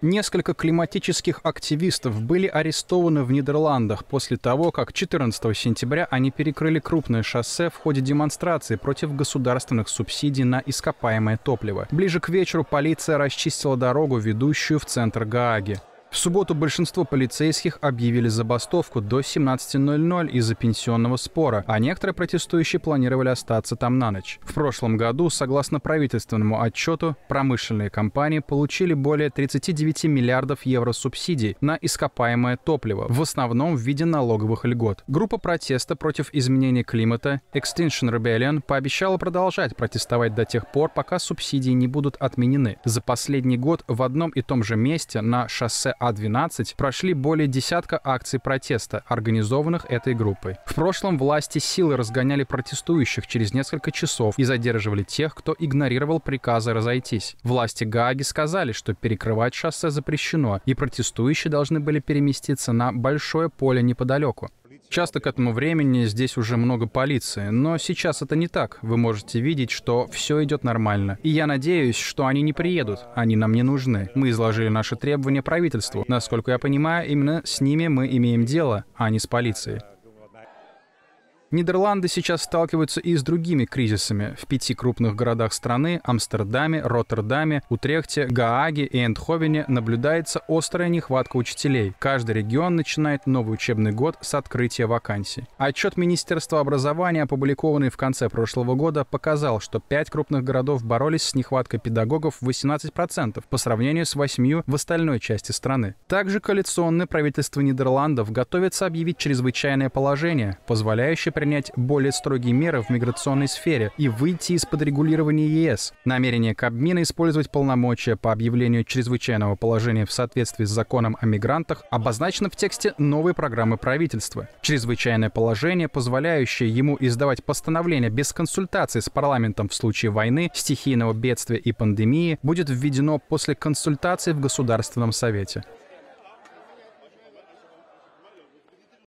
Несколько климатических активистов были арестованы в Нидерландах после того, как 14 сентября они перекрыли крупное шоссе в ходе демонстрации против государственных субсидий на ископаемое топливо. Ближе к вечеру полиция расчистила дорогу, ведущую в центр Гааги. В субботу большинство полицейских объявили забастовку до 17.00 из-за пенсионного спора, а некоторые протестующие планировали остаться там на ночь. В прошлом году, согласно правительственному отчету, промышленные компании получили более 39 миллиардов евро субсидий на ископаемое топливо, в основном в виде налоговых льгот. Группа протеста против изменения климата Extinction Rebellion пообещала продолжать протестовать до тех пор, пока субсидии не будут отменены. За последний год в одном и том же месте на шоссе а12 прошли более десятка акций протеста, организованных этой группой. В прошлом власти силы разгоняли протестующих через несколько часов и задерживали тех, кто игнорировал приказы разойтись. Власти Гааги сказали, что перекрывать шоссе запрещено, и протестующие должны были переместиться на большое поле неподалеку. Часто к этому времени здесь уже много полиции, но сейчас это не так. Вы можете видеть, что все идет нормально. И я надеюсь, что они не приедут, они нам не нужны. Мы изложили наши требования правительству. Насколько я понимаю, именно с ними мы имеем дело, а не с полицией. Нидерланды сейчас сталкиваются и с другими кризисами. В пяти крупных городах страны – Амстердаме, Роттердаме, Утрехте, Гааге и Эндховене – наблюдается острая нехватка учителей. Каждый регион начинает новый учебный год с открытия вакансий. Отчет Министерства образования, опубликованный в конце прошлого года, показал, что пять крупных городов боролись с нехваткой педагогов в 18% по сравнению с восьмью в остальной части страны. Также коалиционное правительство Нидерландов готовится объявить чрезвычайное положение, позволяющее принять более строгие меры в миграционной сфере и выйти из-под регулирования ЕС. Намерение Кабмина использовать полномочия по объявлению чрезвычайного положения в соответствии с законом о мигрантах обозначено в тексте новой программы правительства. Чрезвычайное положение, позволяющее ему издавать постановления без консультации с парламентом в случае войны, стихийного бедствия и пандемии, будет введено после консультации в Государственном Совете.